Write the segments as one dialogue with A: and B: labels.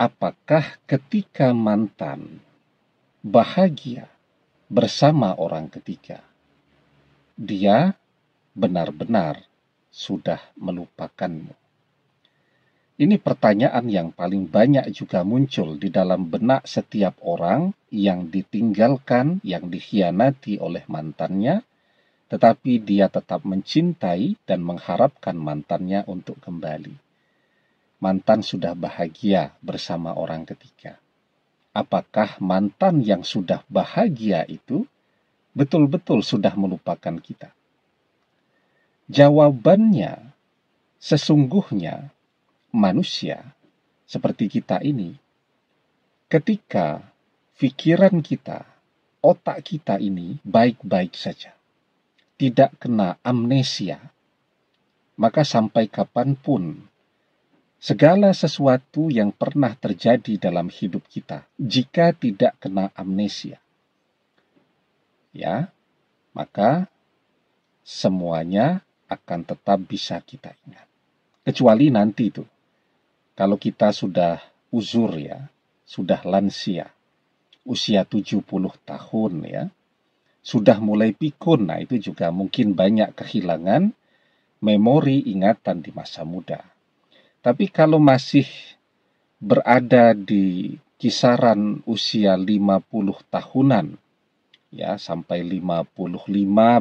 A: apakah ketika mantan bahagia bersama orang ketiga, dia benar-benar sudah melupakanmu? Ini pertanyaan yang paling banyak juga muncul di dalam benak setiap orang yang ditinggalkan, yang dikhianati oleh mantannya, tetapi dia tetap mencintai dan mengharapkan mantannya untuk kembali mantan sudah bahagia bersama orang ketiga. Apakah mantan yang sudah bahagia itu betul-betul sudah melupakan kita? Jawabannya, sesungguhnya manusia seperti kita ini, ketika pikiran kita, otak kita ini baik-baik saja, tidak kena amnesia, maka sampai kapanpun Segala sesuatu yang pernah terjadi dalam hidup kita jika tidak kena amnesia. Ya, maka semuanya akan tetap bisa kita ingat. Kecuali nanti itu. Kalau kita sudah uzur ya, sudah lansia, usia 70 tahun ya, sudah mulai pikun, nah itu juga mungkin banyak kehilangan memori ingatan di masa muda tapi kalau masih berada di kisaran usia 50 tahunan ya sampai 55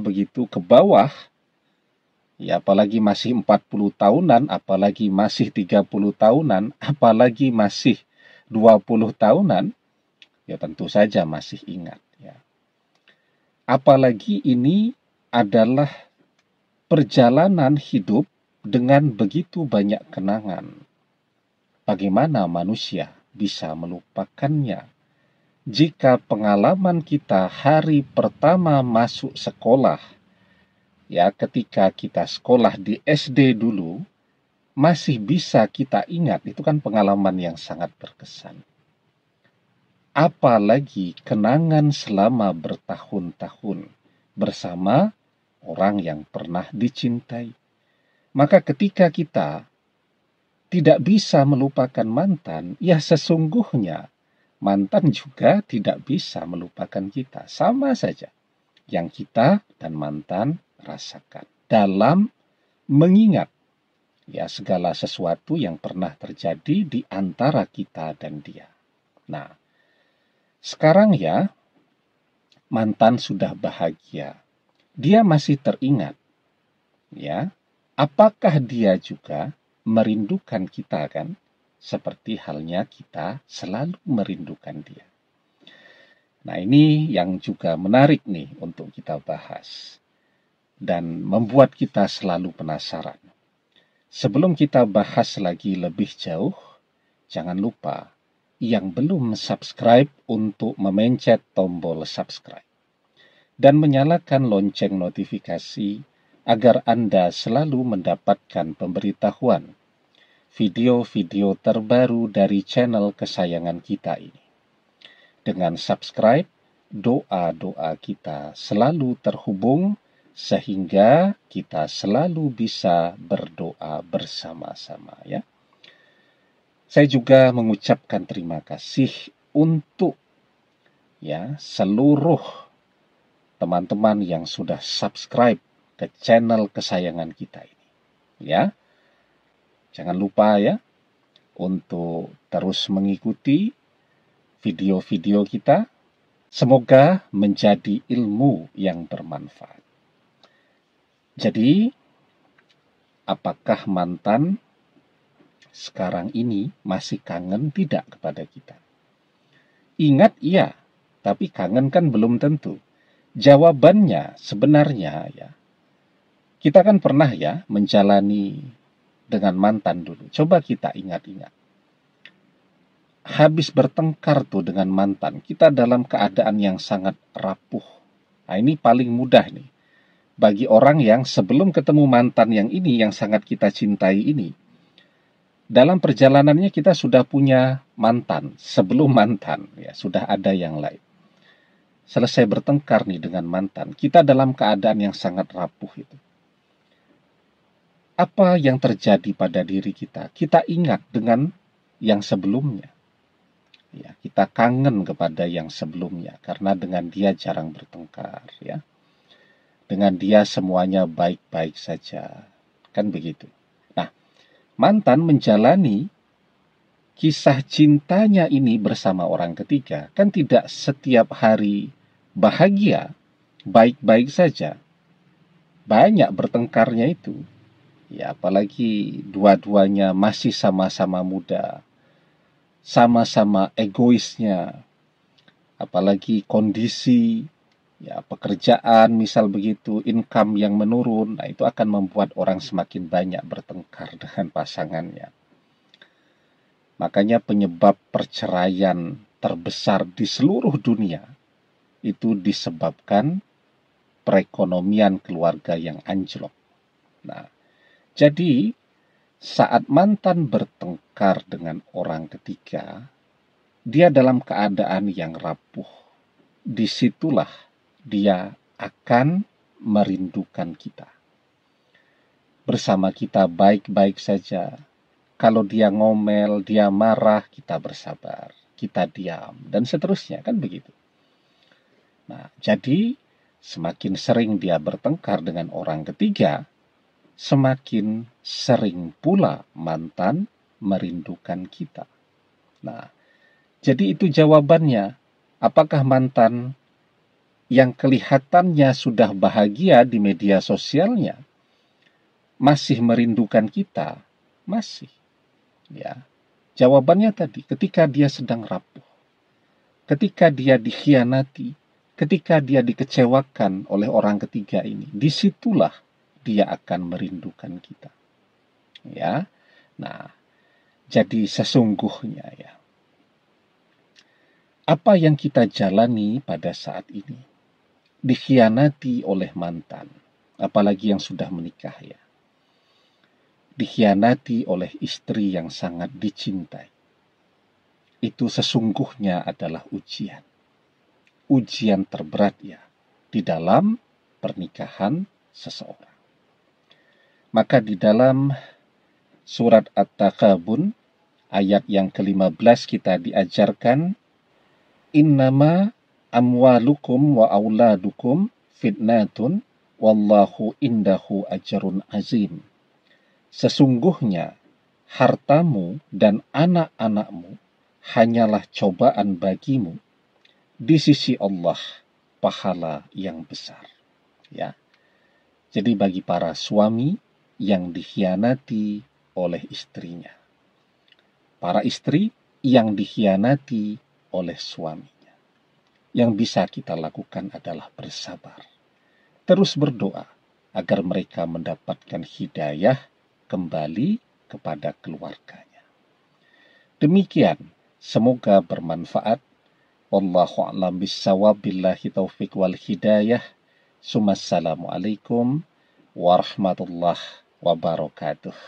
A: begitu ke bawah ya apalagi masih 40 tahunan, apalagi masih 30 tahunan, apalagi masih 20 tahunan ya tentu saja masih ingat ya. Apalagi ini adalah perjalanan hidup dengan begitu banyak kenangan. Bagaimana manusia bisa melupakannya? Jika pengalaman kita hari pertama masuk sekolah, ya, ketika kita sekolah di SD dulu, masih bisa kita ingat, itu kan pengalaman yang sangat berkesan. Apalagi kenangan selama bertahun-tahun bersama orang yang pernah dicintai. Maka ketika kita tidak bisa melupakan mantan, ya sesungguhnya mantan juga tidak bisa melupakan kita. Sama saja yang kita dan mantan rasakan dalam mengingat ya segala sesuatu yang pernah terjadi di antara kita dan dia. Nah, sekarang ya mantan sudah bahagia. Dia masih teringat ya apakah dia juga merindukan kita kan? Seperti halnya kita selalu merindukan dia. Nah ini yang juga menarik nih untuk kita bahas. Dan membuat kita selalu penasaran. Sebelum kita bahas lagi lebih jauh, jangan lupa yang belum subscribe untuk memencet tombol subscribe dan menyalakan lonceng notifikasi agar Anda selalu mendapatkan pemberitahuan video-video terbaru dari channel kesayangan kita ini. Dengan subscribe, doa-doa kita selalu terhubung sehingga kita selalu bisa berdoa bersama-sama ya. Saya juga mengucapkan terima kasih untuk ya seluruh teman-teman yang sudah subscribe ke channel kesayangan kita ini. Ya. Jangan lupa ya untuk terus mengikuti video-video kita. Semoga menjadi ilmu yang bermanfaat. Jadi, apakah mantan sekarang ini masih kangen tidak kepada kita? Ingat iya, tapi kangen kan belum tentu. Jawabannya sebenarnya ya, kita kan pernah ya menjalani dengan mantan dulu. Coba kita ingat-ingat. Habis bertengkar tuh dengan mantan, kita dalam keadaan yang sangat rapuh. Nah, ini paling mudah nih. Bagi orang yang sebelum ketemu mantan yang ini yang sangat kita cintai ini, dalam perjalanannya kita sudah punya mantan, sebelum mantan ya sudah ada yang lain. Selesai bertengkar nih dengan mantan, kita dalam keadaan yang sangat rapuh itu apa yang terjadi pada diri kita. Kita ingat dengan yang sebelumnya. Ya, kita kangen kepada yang sebelumnya karena dengan dia jarang bertengkar ya. Dengan dia semuanya baik-baik saja. Kan begitu. Nah, mantan menjalani kisah cintanya ini bersama orang ketiga kan tidak setiap hari bahagia, baik-baik saja. Banyak bertengkarnya itu, Ya, apalagi dua-duanya masih sama-sama muda, sama-sama egoisnya, apalagi kondisi ya pekerjaan misal begitu income yang menurun nah itu akan membuat orang semakin banyak bertengkar dengan pasangannya makanya penyebab perceraian terbesar di seluruh dunia itu disebabkan perekonomian keluarga yang anjlok nah jadi, saat mantan bertengkar dengan orang ketiga, dia dalam keadaan yang rapuh. Disitulah dia akan merindukan kita. Bersama kita baik-baik saja. Kalau dia ngomel, dia marah, kita bersabar, kita diam, dan seterusnya, kan begitu. Nah, jadi semakin sering dia bertengkar dengan orang ketiga, semakin sering pula mantan merindukan kita. Nah, jadi itu jawabannya. Apakah mantan yang kelihatannya sudah bahagia di media sosialnya masih merindukan kita? Masih. Ya. Jawabannya tadi ketika dia sedang rapuh. Ketika dia dikhianati, ketika dia dikecewakan oleh orang ketiga ini, disitulah dia akan merindukan kita. Ya. Nah, jadi sesungguhnya ya. Apa yang kita jalani pada saat ini dikhianati oleh mantan, apalagi yang sudah menikah ya. Dikhianati oleh istri yang sangat dicintai. Itu sesungguhnya adalah ujian. Ujian terberat ya di dalam pernikahan seseorang. Maka di dalam surat At-Takabun ayat yang ke-15 kita diajarkan innama amwalukum wa auladukum fitnatun wallahu indahu ajarun azim. Sesungguhnya hartamu dan anak-anakmu hanyalah cobaan bagimu di sisi Allah pahala yang besar. Ya. Jadi bagi para suami yang dikhianati oleh istrinya. Para istri yang dikhianati oleh suaminya. Yang bisa kita lakukan adalah bersabar. Terus berdoa agar mereka mendapatkan hidayah kembali kepada keluarganya. Demikian, semoga bermanfaat. Wallahu a'lam bissawab billahi taufik wal hidayah. Assalamualaikum warahmatullahi wabarakatuh.